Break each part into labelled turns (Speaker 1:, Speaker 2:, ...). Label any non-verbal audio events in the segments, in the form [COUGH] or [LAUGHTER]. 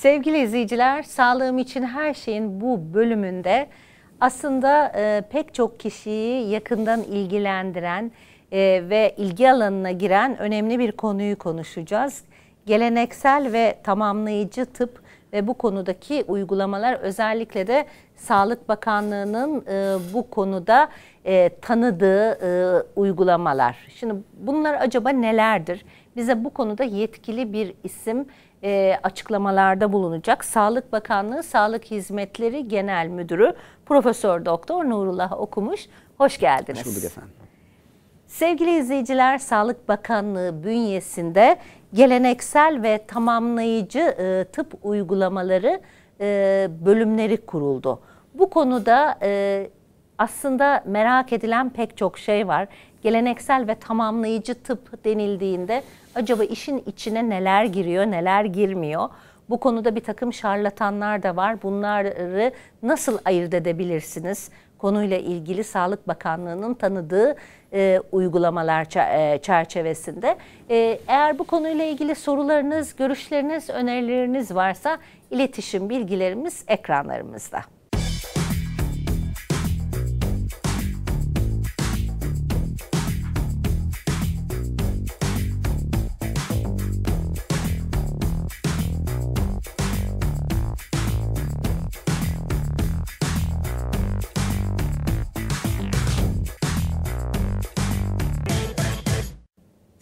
Speaker 1: Sevgili izleyiciler, sağlığım için her şeyin bu bölümünde aslında e, pek çok kişiyi yakından ilgilendiren e, ve ilgi alanına giren önemli bir konuyu konuşacağız. Geleneksel ve tamamlayıcı tıp ve bu konudaki uygulamalar özellikle de Sağlık Bakanlığı'nın e, bu konuda e, tanıdığı e, uygulamalar. Şimdi bunlar acaba nelerdir? Bize bu konuda yetkili bir isim e, açıklamalarda bulunacak. Sağlık Bakanlığı Sağlık Hizmetleri Genel Müdürü Profesör Doktor Nurullah Okumuş. Hoş geldiniz. Hoş bulduk efendim. Sevgili izleyiciler, Sağlık Bakanlığı bünyesinde geleneksel ve tamamlayıcı e, tıp uygulamaları e, bölümleri kuruldu. Bu konuda e, aslında merak edilen pek çok şey var. Geleneksel ve tamamlayıcı tıp denildiğinde Acaba işin içine neler giriyor, neler girmiyor? Bu konuda bir takım şarlatanlar da var. Bunları nasıl ayırt edebilirsiniz? Konuyla ilgili Sağlık Bakanlığı'nın tanıdığı e, uygulamalar e, çerçevesinde. E, eğer bu konuyla ilgili sorularınız, görüşleriniz, önerileriniz varsa iletişim bilgilerimiz ekranlarımızda.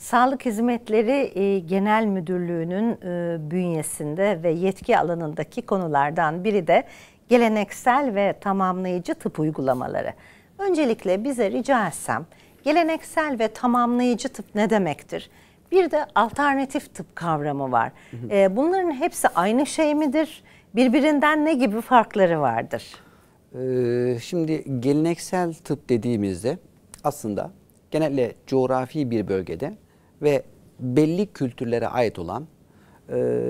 Speaker 1: Sağlık Hizmetleri e, Genel Müdürlüğü'nün e, bünyesinde ve yetki alanındaki konulardan biri de geleneksel ve tamamlayıcı tıp uygulamaları. Öncelikle bize rica etsem geleneksel ve tamamlayıcı tıp ne demektir? Bir de alternatif tıp kavramı var. E, bunların hepsi aynı şey midir? Birbirinden ne gibi farkları vardır?
Speaker 2: Ee, şimdi geleneksel tıp dediğimizde aslında genelde coğrafi bir bölgede ve belli kültürlere ait olan e,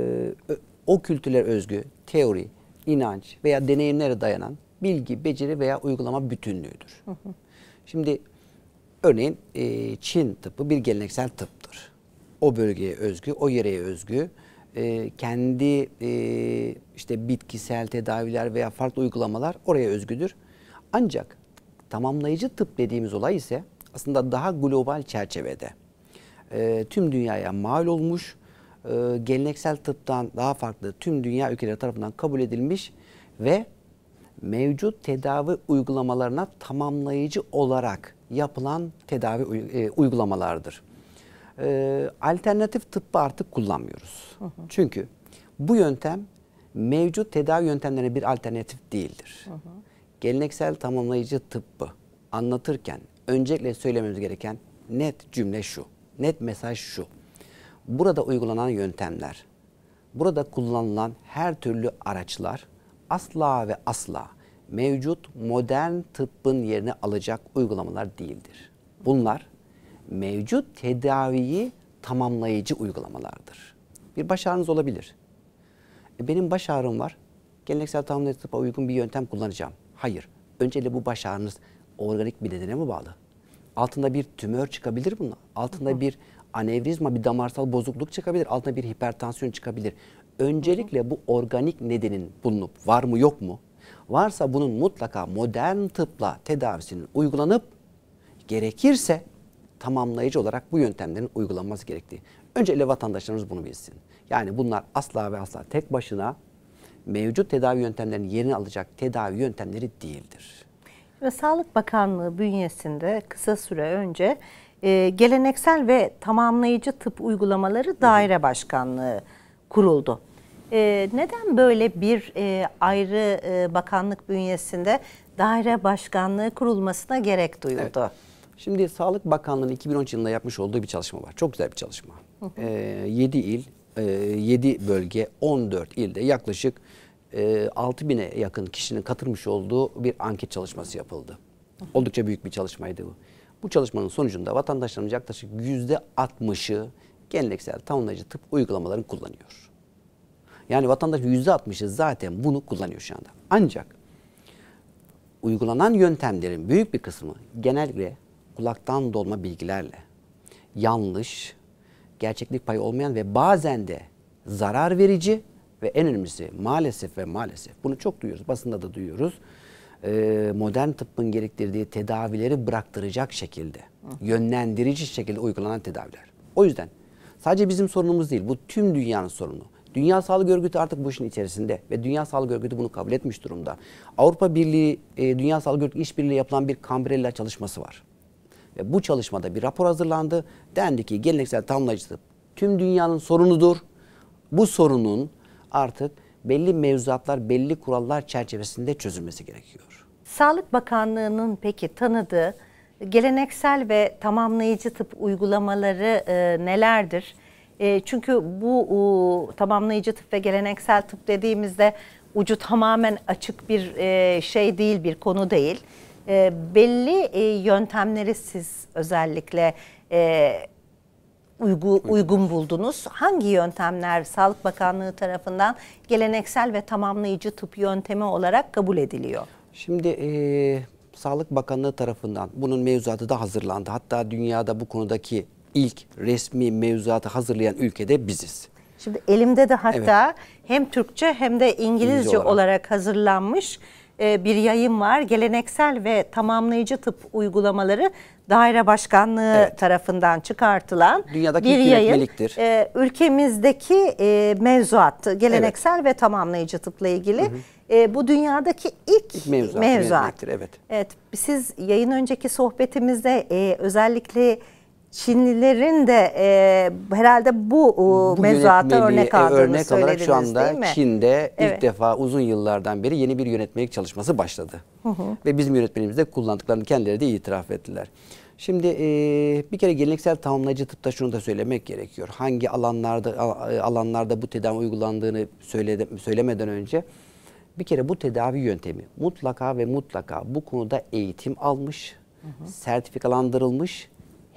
Speaker 2: o kültürler özgü teori, inanç veya deneyimlere dayanan bilgi, beceri veya uygulama bütünlüğüdür. Şimdi örneğin e, Çin tıbbı bir geleneksel tıptır. O bölgeye özgü, o yere özgü e, kendi e, işte bitkisel tedaviler veya farklı uygulamalar oraya özgüdür. Ancak tamamlayıcı tıp dediğimiz olay ise aslında daha global çerçevede e, tüm dünyaya mal olmuş, e, geleneksel tıptan daha farklı tüm dünya ülkeleri tarafından kabul edilmiş ve mevcut tedavi uygulamalarına tamamlayıcı olarak yapılan tedavi e, uygulamalardır. E, alternatif tıbbı artık kullanmıyoruz. Hı hı. Çünkü bu yöntem mevcut tedavi yöntemlerine bir alternatif değildir. Hı hı. Geleneksel tamamlayıcı tıbbı anlatırken öncelikle söylememiz gereken net cümle şu net mesaj şu. Burada uygulanan yöntemler, burada kullanılan her türlü araçlar asla ve asla mevcut modern tıbbın yerine alacak uygulamalar değildir. Bunlar mevcut tedaviyi tamamlayıcı uygulamalardır. Bir baş ağrınız olabilir. E benim baş ağrım var. Geleneksel tamamlayıcı tıbba uygun bir yöntem kullanacağım. Hayır. Öncelikle bu baş ağrınız organik bir nedene mi bağlı? Altında bir tümör çıkabilir bunun. Altında Hı-hı. bir anevrizma, bir damarsal bozukluk çıkabilir. Altında bir hipertansiyon çıkabilir. Öncelikle bu organik nedenin bulunup var mı yok mu? Varsa bunun mutlaka modern tıpla tedavisinin uygulanıp gerekirse tamamlayıcı olarak bu yöntemlerin uygulanması gerektiği. Öncelikle vatandaşlarımız bunu bilsin. Yani bunlar asla ve asla tek başına mevcut tedavi yöntemlerinin yerini alacak tedavi yöntemleri değildir.
Speaker 1: Ve Sağlık Bakanlığı bünyesinde kısa süre önce e, geleneksel ve tamamlayıcı tıp uygulamaları daire başkanlığı kuruldu. E, neden böyle bir e, ayrı e, bakanlık bünyesinde daire başkanlığı
Speaker 2: kurulmasına gerek duyuldu? Evet. Şimdi Sağlık Bakanlığı'nın 2013 yılında yapmış olduğu bir çalışma var. Çok güzel bir çalışma. Hı E, 7 il, e, 7 bölge, 14 ilde yaklaşık 6000'e yakın kişinin katılmış olduğu bir anket çalışması yapıldı. Oldukça büyük bir çalışmaydı bu. Bu çalışmanın sonucunda vatandaşlarımız yaklaşık yüzde 60'ı geleneksel tamamlayıcı tıp uygulamalarını kullanıyor. Yani vatandaş yüzde 60'ı zaten bunu kullanıyor şu anda. Ancak uygulanan yöntemlerin büyük bir kısmı genelde kulaktan dolma bilgilerle yanlış, gerçeklik payı olmayan ve bazen de zarar verici ve en önemlisi maalesef ve maalesef bunu çok duyuyoruz basında da duyuyoruz e, modern tıbbın gerektirdiği tedavileri bıraktıracak şekilde yönlendirici şekilde uygulanan tedaviler. O yüzden sadece bizim sorunumuz değil bu tüm dünyanın sorunu. Dünya Sağlık Örgütü artık bu işin içerisinde ve Dünya Sağlık Örgütü bunu kabul etmiş durumda. Avrupa Birliği, e, Dünya Sağlık Örgütü işbirliği yapılan bir Cambrella çalışması var. Ve bu çalışmada bir rapor hazırlandı. Dendi ki geleneksel tamlayıcı tıp tüm dünyanın sorunudur. Bu sorunun artık belli mevzuatlar, belli kurallar çerçevesinde çözülmesi gerekiyor.
Speaker 1: Sağlık Bakanlığı'nın peki tanıdığı geleneksel ve tamamlayıcı tıp uygulamaları e, nelerdir? E, çünkü bu e, tamamlayıcı tıp ve geleneksel tıp dediğimizde ucu tamamen açık bir e, şey değil, bir konu değil. E, belli e, yöntemleri siz özellikle e, uygu, uygun buldunuz? Hangi yöntemler Sağlık Bakanlığı tarafından geleneksel ve tamamlayıcı tıp yöntemi olarak kabul ediliyor?
Speaker 2: Şimdi e, Sağlık Bakanlığı tarafından bunun mevzuatı da hazırlandı. Hatta dünyada bu konudaki ilk resmi mevzuatı hazırlayan ülkede biziz.
Speaker 1: Şimdi elimde de hatta evet. hem Türkçe hem de İngilizce, İngilizce olarak. olarak hazırlanmış e, bir yayın var. Geleneksel ve tamamlayıcı tıp uygulamaları daire başkanlığı evet. tarafından çıkartılan
Speaker 2: Dünyadaki bir yayın.
Speaker 1: E, ülkemizdeki e, mevzuat, geleneksel evet. ve tamamlayıcı tıpla ilgili. Hı hı. E, bu dünyadaki ilk,
Speaker 2: ilk mevzuat. mevzuat. Evet.
Speaker 1: evet. Siz yayın önceki sohbetimizde e, özellikle Çinlilerin de e, herhalde bu, e, mevzuata e, örnek aldığını örnek söylediniz şu anda değil mi?
Speaker 2: Çin'de evet. ilk defa uzun yıllardan beri yeni bir yönetmelik çalışması başladı. Hı hı. Ve bizim yönetmenimiz kullandıklarını kendileri de itiraf ettiler. Şimdi e, bir kere geleneksel tamamlayıcı tıpta şunu da söylemek gerekiyor. Hangi alanlarda e, alanlarda bu tedavi uygulandığını söyle, söylemeden önce bir kere bu tedavi yöntemi mutlaka ve mutlaka bu konuda eğitim almış, hı hı. sertifikalandırılmış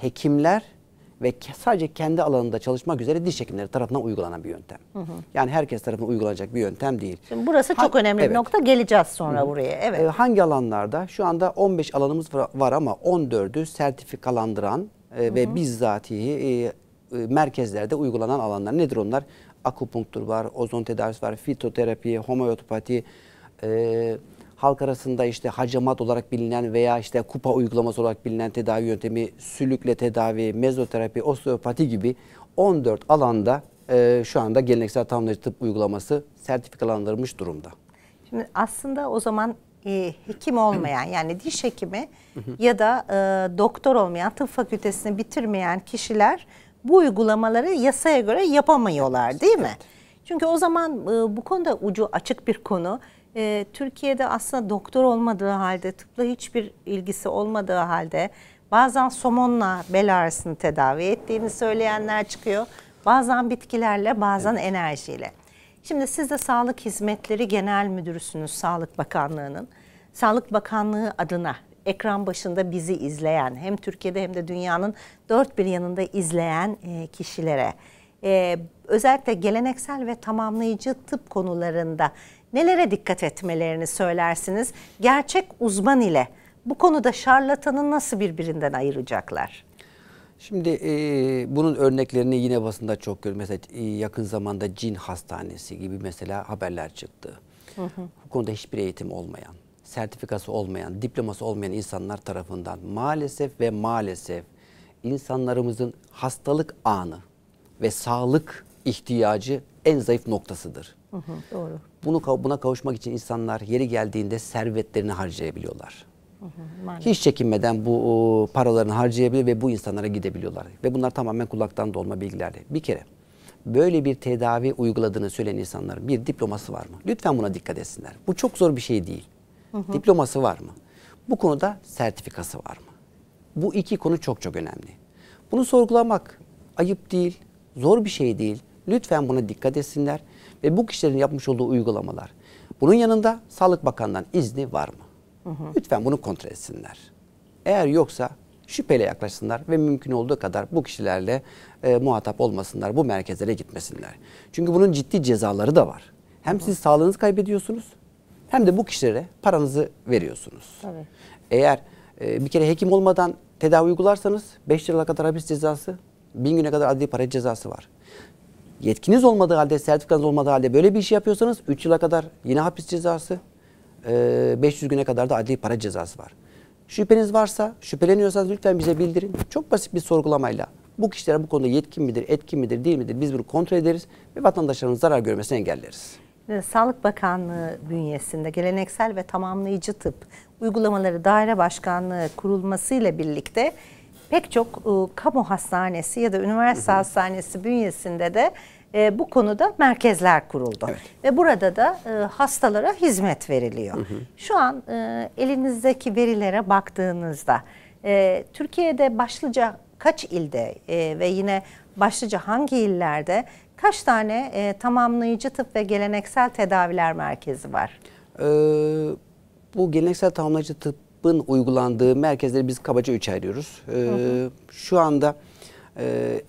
Speaker 2: hekimler ve sadece kendi alanında çalışmak üzere diş hekimleri tarafından uygulanan bir yöntem. Hı hı. Yani herkes tarafından uygulanacak bir yöntem değil.
Speaker 1: Şimdi burası ha, çok önemli evet. bir nokta. Geleceğiz sonra hı. buraya.
Speaker 2: Evet. Ee, hangi alanlarda? Şu anda 15 alanımız var ama 14'ü sertifikalandıran e, hı hı. ve bizzatihi e, e, merkezlerde uygulanan alanlar. Nedir onlar? Akupunktur var, ozon tedavisi var, fitoterapi, homeopati, e, halk arasında işte hacamat olarak bilinen veya işte kupa uygulaması olarak bilinen tedavi yöntemi, sülükle tedavi, mezoterapi, osteopati gibi 14 alanda e, şu anda geleneksel tamamlayıcı tıp uygulaması sertifikalandırılmış durumda.
Speaker 1: Şimdi aslında o zaman e, hekim olmayan [CLEARS THROAT] yani diş hekimi ya da e, doktor olmayan tıp fakültesini bitirmeyen kişiler bu uygulamaları yasaya göre yapamıyorlar değil mi? Evet. Çünkü o zaman e, bu konuda ucu açık bir konu e, Türkiye'de aslında doktor olmadığı halde, tıpla hiçbir ilgisi olmadığı halde bazen somonla bel ağrısını tedavi ettiğini söyleyenler çıkıyor. Bazen bitkilerle, bazen evet. enerjiyle. Şimdi siz de Sağlık Hizmetleri Genel Müdürüsünüz Sağlık Bakanlığı'nın. Sağlık Bakanlığı adına ekran başında bizi izleyen hem Türkiye'de hem de dünyanın dört bir yanında izleyen e, kişilere e, özellikle geleneksel ve tamamlayıcı tıp konularında nelere dikkat etmelerini söylersiniz? Gerçek uzman ile bu konuda şarlatanı nasıl birbirinden ayıracaklar?
Speaker 2: Şimdi e, bunun örneklerini yine basında çok görüyoruz. Mesela e, yakın zamanda cin hastanesi gibi mesela haberler çıktı. Hı hı. Bu konuda hiçbir eğitim olmayan, sertifikası olmayan, diploması olmayan insanlar tarafından maalesef ve maalesef insanlarımızın hastalık anı ve sağlık ihtiyacı en zayıf noktasıdır. Hı hı, doğru. Bunu buna kavuşmak için insanlar yeri geldiğinde servetlerini harcayabiliyorlar. Hı hı, Hiç çekinmeden bu paralarını harcayabiliyor ve bu insanlara gidebiliyorlar. Ve bunlar tamamen kulaktan dolma bilgilerle. Bir kere böyle bir tedavi uyguladığını söyleyen insanların bir diploması var mı? Lütfen buna dikkat etsinler. Bu çok zor bir şey değil. Hı hı. Diploması var mı? Bu konuda sertifikası var mı? Bu iki konu çok çok önemli. Bunu sorgulamak ayıp değil, zor bir şey değil. Lütfen buna dikkat etsinler ve bu kişilerin yapmış olduğu uygulamalar. Bunun yanında Sağlık Bakanlığı'nın izni var mı? Hı hı. Lütfen bunu kontrol etsinler. Eğer yoksa şüpheyle yaklaşsınlar ve mümkün olduğu kadar bu kişilerle e, muhatap olmasınlar, bu merkezlere gitmesinler. Çünkü bunun ciddi cezaları da var. Hem hı. siz sağlığınızı kaybediyorsunuz hem de bu kişilere paranızı veriyorsunuz. Tabii. Eğer e, bir kere hekim olmadan tedavi uygularsanız 5 yıla kadar hapis cezası, 1000 güne kadar adli para cezası var yetkiniz olmadığı halde, sertifikanız olmadığı halde böyle bir iş yapıyorsanız 3 yıla kadar yine hapis cezası, 500 güne kadar da adli para cezası var. Şüpheniz varsa, şüpheleniyorsanız lütfen bize bildirin. Çok basit bir sorgulamayla bu kişiler bu konuda yetkin midir, etkin midir, değil midir biz bunu kontrol ederiz ve vatandaşların zarar görmesini engelleriz.
Speaker 1: Ee, Sağlık Bakanlığı bünyesinde geleneksel ve tamamlayıcı tıp uygulamaları daire başkanlığı kurulmasıyla birlikte pek çok e, kamu hastanesi ya da üniversite hı hı. hastanesi bünyesinde de e, bu konuda merkezler kuruldu. Evet. Ve burada da e, hastalara hizmet veriliyor. Hı hı. Şu an e, elinizdeki verilere baktığınızda e, Türkiye'de başlıca kaç ilde e, ve yine başlıca hangi illerde kaç tane e, tamamlayıcı tıp ve geleneksel tedaviler merkezi var?
Speaker 2: Ee, bu geleneksel tamamlayıcı tıp tıbbın uygulandığı merkezleri biz kabaca üç ayırıyoruz. E, Şu anda e,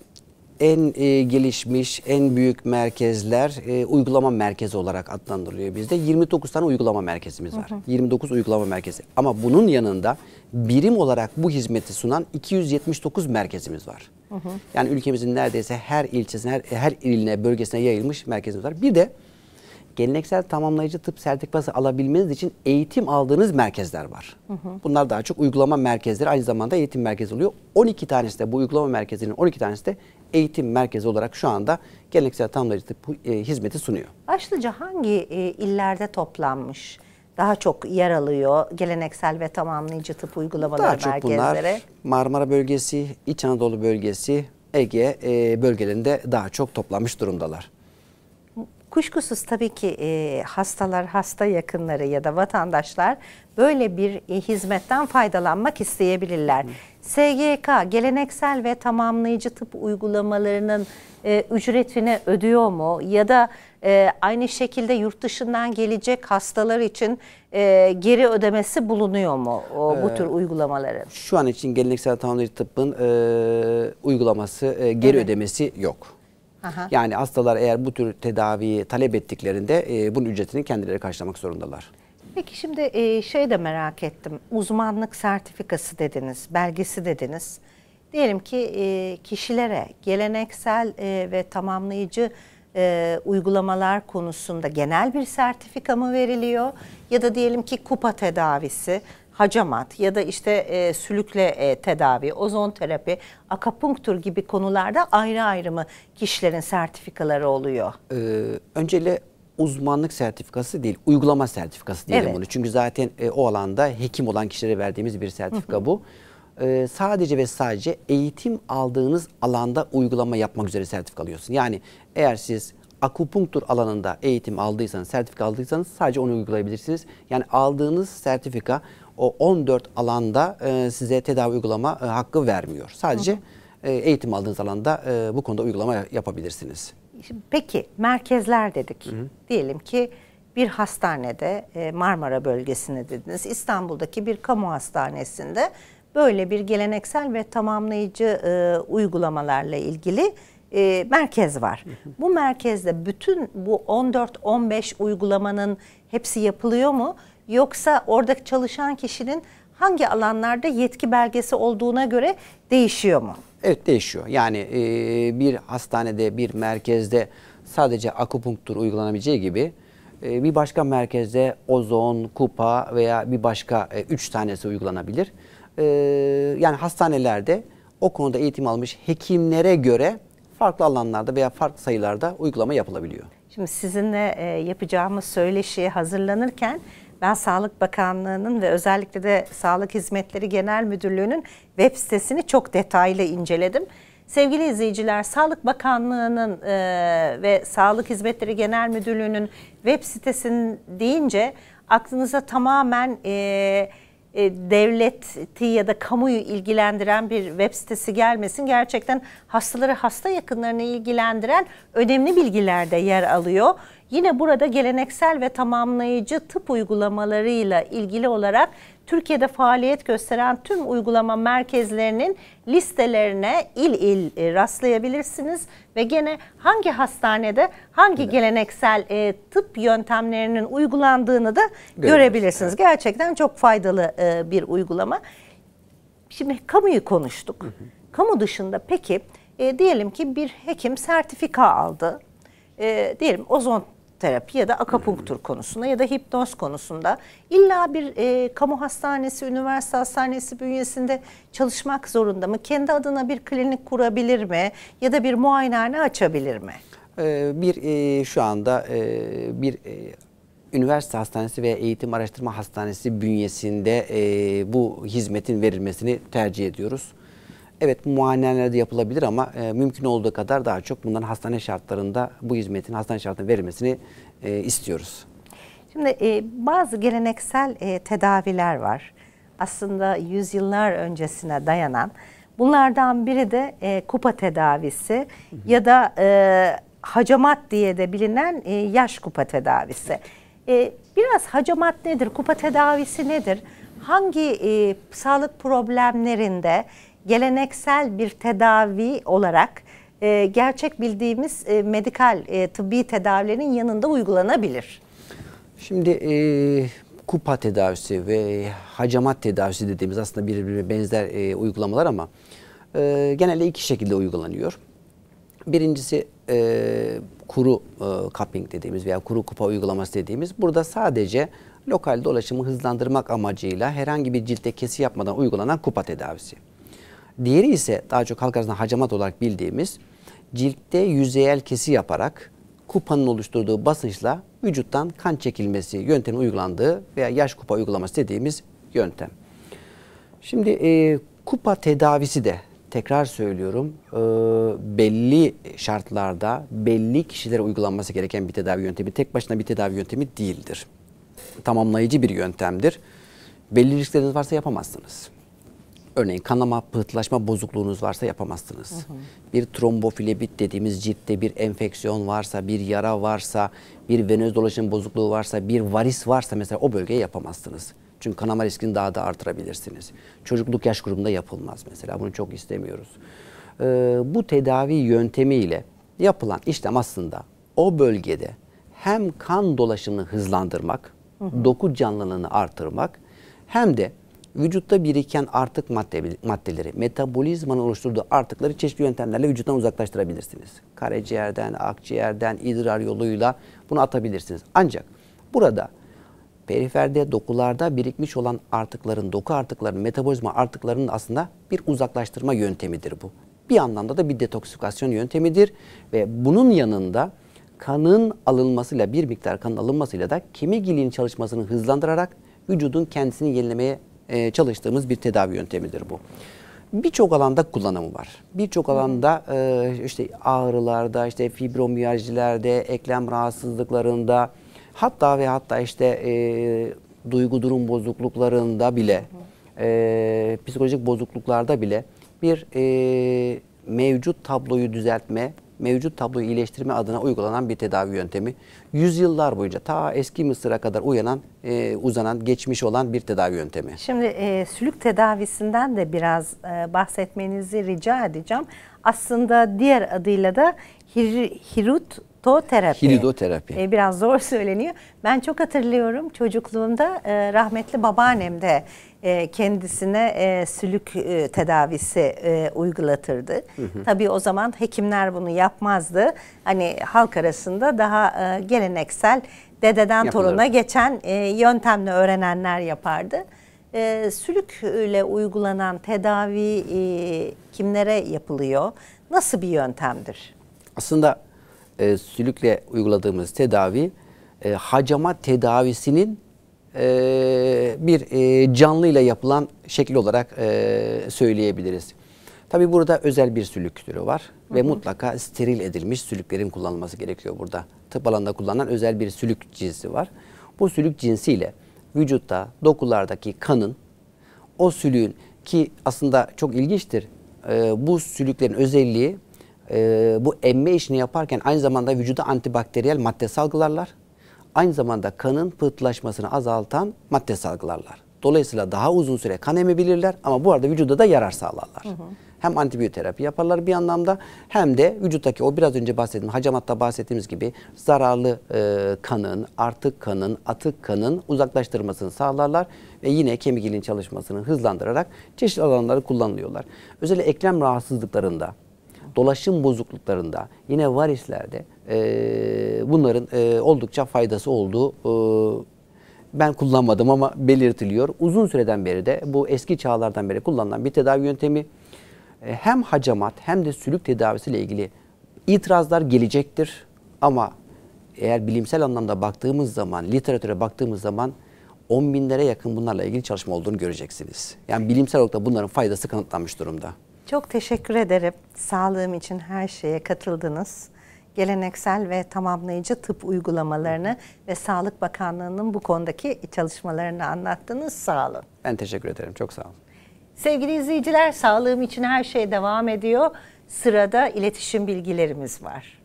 Speaker 2: en e, gelişmiş, en büyük merkezler e, uygulama merkezi olarak adlandırılıyor bizde. 29 tane uygulama merkezimiz var. Hı hı. 29 uygulama merkezi. Ama bunun yanında birim olarak bu hizmeti sunan 279 merkezimiz var. Hı hı. Yani ülkemizin neredeyse her ilçesine, her, her iline, bölgesine yayılmış merkezimiz var. Bir de geleneksel tamamlayıcı tıp sertifikası alabilmeniz için eğitim aldığınız merkezler var. Hı hı. Bunlar daha çok uygulama merkezleri aynı zamanda eğitim merkezi oluyor. 12 tanesi de bu uygulama merkezinin 12 tanesi de eğitim merkezi olarak şu anda geleneksel tamamlayıcı tıp e, hizmeti sunuyor.
Speaker 1: Başlıca hangi e, illerde toplanmış? Daha çok yer alıyor geleneksel ve tamamlayıcı tıp uygulamaları daha çok Bunlar
Speaker 2: Marmara bölgesi, İç Anadolu bölgesi, Ege e, bölgelerinde daha çok toplanmış durumdalar.
Speaker 1: Kuşkusuz tabii ki e, hastalar, hasta yakınları ya da vatandaşlar böyle bir e, hizmetten faydalanmak isteyebilirler. Hı. SGK geleneksel ve tamamlayıcı tıp uygulamalarının e, ücretini ödüyor mu? Ya da e, aynı şekilde yurt dışından gelecek hastalar için e, geri ödemesi bulunuyor mu o, ee, bu e, tür uygulamaların?
Speaker 2: Şu an için geleneksel tamamlayıcı tıbbın e, uygulaması e, geri evet. ödemesi yok. Aha. Yani hastalar eğer bu tür tedaviyi talep ettiklerinde e, bunun ücretini kendileri karşılamak zorundalar.
Speaker 1: Peki şimdi e, şey de merak ettim. Uzmanlık sertifikası dediniz, belgesi dediniz. Diyelim ki e, kişilere geleneksel e, ve tamamlayıcı e, uygulamalar konusunda genel bir sertifika mı veriliyor? Ya da diyelim ki kupa tedavisi hacamat ya da işte e, sülükle e, tedavi, ozon terapi, akapunktur gibi konularda ayrı ayrı mı kişilerin sertifikaları oluyor?
Speaker 2: Ee, önceli uzmanlık sertifikası değil, uygulama sertifikası diyelim evet. bunu. Çünkü zaten e, o alanda hekim olan kişilere verdiğimiz bir sertifika bu. E, sadece ve sadece eğitim aldığınız alanda uygulama yapmak üzere sertifika alıyorsun. Yani eğer siz akupunktur alanında eğitim aldıysanız, sertifika aldıysanız sadece onu uygulayabilirsiniz. Yani aldığınız sertifika o 14 alanda e, size tedavi uygulama e, hakkı vermiyor. Sadece E, eğitim aldığınız alanda e, bu konuda uygulama yapabilirsiniz.
Speaker 1: Peki merkezler dedik. Hı hı. Diyelim ki bir hastanede e, Marmara bölgesinde dediniz. İstanbul'daki bir kamu hastanesinde böyle bir geleneksel ve tamamlayıcı e, uygulamalarla ilgili e, merkez var. Bu merkezde bütün bu 14-15 uygulamanın hepsi yapılıyor mu? yoksa orada çalışan kişinin hangi alanlarda yetki belgesi olduğuna göre
Speaker 2: değişiyor mu? Evet değişiyor. Yani e, bir hastanede, bir merkezde sadece akupunktur uygulanabileceği gibi e, bir başka merkezde ozon, kupa veya bir başka e, üç tanesi uygulanabilir. yani hastanelerde o konuda eğitim almış hekimlere göre farklı alanlarda veya farklı sayılarda uygulama yapılabiliyor.
Speaker 1: Şimdi sizinle yapacağımız söyleşiye hazırlanırken ben Sağlık Bakanlığı'nın ve özellikle de Sağlık Hizmetleri Genel Müdürlüğü'nün web sitesini çok detaylı inceledim. Sevgili izleyiciler, Sağlık Bakanlığı'nın e, ve Sağlık Hizmetleri Genel Müdürlüğü'nün web sitesini deyince aklınıza tamamen... E, e, devleti ya da kamuyu ilgilendiren bir web sitesi gelmesin. Gerçekten hastaları hasta yakınlarını ilgilendiren önemli bilgilerde yer alıyor. Yine burada geleneksel ve tamamlayıcı tıp uygulamalarıyla ilgili olarak Türkiye'de faaliyet gösteren tüm uygulama merkezlerinin listelerine il il e, rastlayabilirsiniz ve gene hangi hastanede hangi evet. geleneksel e, tıp yöntemlerinin uygulandığını da görebilirsiniz. görebilirsiniz. Gerçekten çok faydalı e, bir uygulama. Şimdi kamuyu konuştuk. Hı hı. Kamu dışında peki e, diyelim ki bir hekim sertifika aldı. E, diyelim ozon terapi ya da akapunktur konusunda ya da hipnoz konusunda illa bir e, kamu hastanesi, üniversite hastanesi bünyesinde çalışmak zorunda mı? Kendi adına bir klinik kurabilir mi? Ya da bir muayenehane açabilir mi?
Speaker 2: Ee, bir e, şu anda e, bir e, üniversite hastanesi veya eğitim araştırma hastanesi bünyesinde e, bu hizmetin verilmesini tercih ediyoruz. Evet bu de yapılabilir ama e, mümkün olduğu kadar daha çok bunların hastane şartlarında bu hizmetin hastane şartlarında verilmesini e, istiyoruz.
Speaker 1: Şimdi e, bazı geleneksel e, tedaviler var. Aslında yüzyıllar öncesine dayanan. Bunlardan biri de e, kupa tedavisi hı hı. ya da e, hacamat diye de bilinen e, yaş kupa tedavisi. E, biraz hacamat nedir, kupa tedavisi nedir? Hangi e, sağlık problemlerinde geleneksel bir tedavi olarak e, gerçek bildiğimiz e, medikal e, tıbbi tedavilerin yanında uygulanabilir?
Speaker 2: Şimdi e, kupa tedavisi ve hacamat tedavisi dediğimiz aslında birbirine benzer e, uygulamalar ama e, genelde iki şekilde uygulanıyor. Birincisi e, kuru e, cupping dediğimiz veya kuru kupa uygulaması dediğimiz burada sadece lokal dolaşımı hızlandırmak amacıyla herhangi bir ciltte kesi yapmadan uygulanan kupa tedavisi. Diğeri ise daha çok halk arasında hacamat olarak bildiğimiz ciltte yüzeyel kesi yaparak kupanın oluşturduğu basınçla vücuttan kan çekilmesi yöntemi uygulandığı veya yaş kupa uygulaması dediğimiz yöntem. Şimdi e, kupa tedavisi de tekrar söylüyorum e, belli şartlarda belli kişilere uygulanması gereken bir tedavi yöntemi tek başına bir tedavi yöntemi değildir. Tamamlayıcı bir yöntemdir. Belli riskleriniz varsa yapamazsınız. Örneğin kanama, pıhtılaşma bozukluğunuz varsa yapamazsınız. Hı hı. Bir trombofilebit dediğimiz ciltte bir enfeksiyon varsa, bir yara varsa, bir venöz dolaşım bozukluğu varsa, bir varis varsa mesela o bölgeye yapamazsınız. Çünkü kanama riskini daha da artırabilirsiniz. Çocukluk yaş grubunda yapılmaz mesela. Bunu çok istemiyoruz. Ee, bu tedavi yöntemiyle yapılan işlem aslında o bölgede hem kan dolaşımını hızlandırmak, hı hı. doku canlılığını artırmak hem de vücutta biriken artık madde, maddeleri, metabolizmanın oluşturduğu artıkları çeşitli yöntemlerle vücuttan uzaklaştırabilirsiniz. Karaciğerden, akciğerden, idrar yoluyla bunu atabilirsiniz. Ancak burada periferde dokularda birikmiş olan artıkların, doku artıkların, metabolizma artıklarının aslında bir uzaklaştırma yöntemidir bu. Bir anlamda da bir detoksikasyon yöntemidir ve bunun yanında kanın alınmasıyla bir miktar kanın alınmasıyla da kemik iliğinin çalışmasını hızlandırarak vücudun kendisini yenilemeye e, çalıştığımız bir tedavi yöntemidir bu. Birçok alanda kullanımı var. Birçok alanda e, işte ağrılarda, işte fibromiyajilerde, eklem rahatsızlıklarında hatta ve hatta işte e, duygu durum bozukluklarında bile e, psikolojik bozukluklarda bile bir e, mevcut tabloyu düzeltme mevcut tabloyu iyileştirme adına uygulanan bir tedavi yöntemi. Yüzyıllar boyunca ta eski Mısır'a kadar uyanan, e, uzanan, geçmiş olan bir tedavi yöntemi.
Speaker 1: Şimdi e, sülük tedavisinden de biraz e, bahsetmenizi rica edeceğim. Aslında diğer adıyla da hir, hirut Hilidoterapi. Hilidoterapi. Ee, biraz zor [LAUGHS] söyleniyor. Ben çok hatırlıyorum çocukluğumda e, rahmetli babaannem de e, kendisine e, sülük e, tedavisi e, uygulatırdı. Hı hı. Tabii o zaman hekimler bunu yapmazdı. Hani halk arasında daha e, geleneksel dededen Yapılır. toruna geçen e, yöntemle öğrenenler yapardı. E, sülükle uygulanan tedavi e, kimlere yapılıyor? Nasıl bir yöntemdir?
Speaker 2: Aslında e, sülükle uyguladığımız tedavi e, hacama tedavisinin e, bir e, canlıyla yapılan şekil olarak e, söyleyebiliriz. Tabi burada özel bir sülük türü var hı hı. ve mutlaka steril edilmiş sülüklerin kullanılması gerekiyor burada. Tıp alanında kullanılan özel bir sülük cinsi var. Bu sülük cinsiyle vücutta dokulardaki kanın o sülüğün ki aslında çok ilginçtir. E, bu sülüklerin özelliği e, bu emme işini yaparken aynı zamanda vücuda antibakteriyel madde salgılarlar. Aynı zamanda kanın pıhtılaşmasını azaltan madde salgılarlar. Dolayısıyla daha uzun süre kan emebilirler ama bu arada vücuda da yarar sağlarlar. Hı hı. Hem antibiyoterapi yaparlar bir anlamda hem de vücuttaki o biraz önce bahsettiğim hacamatta bahsettiğimiz gibi zararlı e, kanın, artık kanın, atık kanın uzaklaştırmasını sağlarlar ve yine kemik ilin çalışmasını hızlandırarak çeşitli alanları kullanılıyorlar. Özellikle eklem rahatsızlıklarında dolaşım bozukluklarında, yine varislerde e, bunların e, oldukça faydası olduğu e, ben kullanmadım ama belirtiliyor. Uzun süreden beri de bu eski çağlardan beri kullanılan bir tedavi yöntemi e, hem hacamat hem de sülük tedavisiyle ilgili itirazlar gelecektir. Ama eğer bilimsel anlamda baktığımız zaman, literatüre baktığımız zaman 10 binlere yakın bunlarla ilgili çalışma olduğunu göreceksiniz. Yani bilimsel olarak da bunların faydası kanıtlanmış durumda.
Speaker 1: Çok teşekkür ederim. Sağlığım için her şeye katıldınız. Geleneksel ve tamamlayıcı tıp uygulamalarını ve Sağlık Bakanlığı'nın bu konudaki çalışmalarını anlattınız. Sağ olun.
Speaker 2: Ben teşekkür ederim. Çok sağ olun.
Speaker 1: Sevgili izleyiciler, sağlığım için her şey devam ediyor. Sırada iletişim bilgilerimiz var.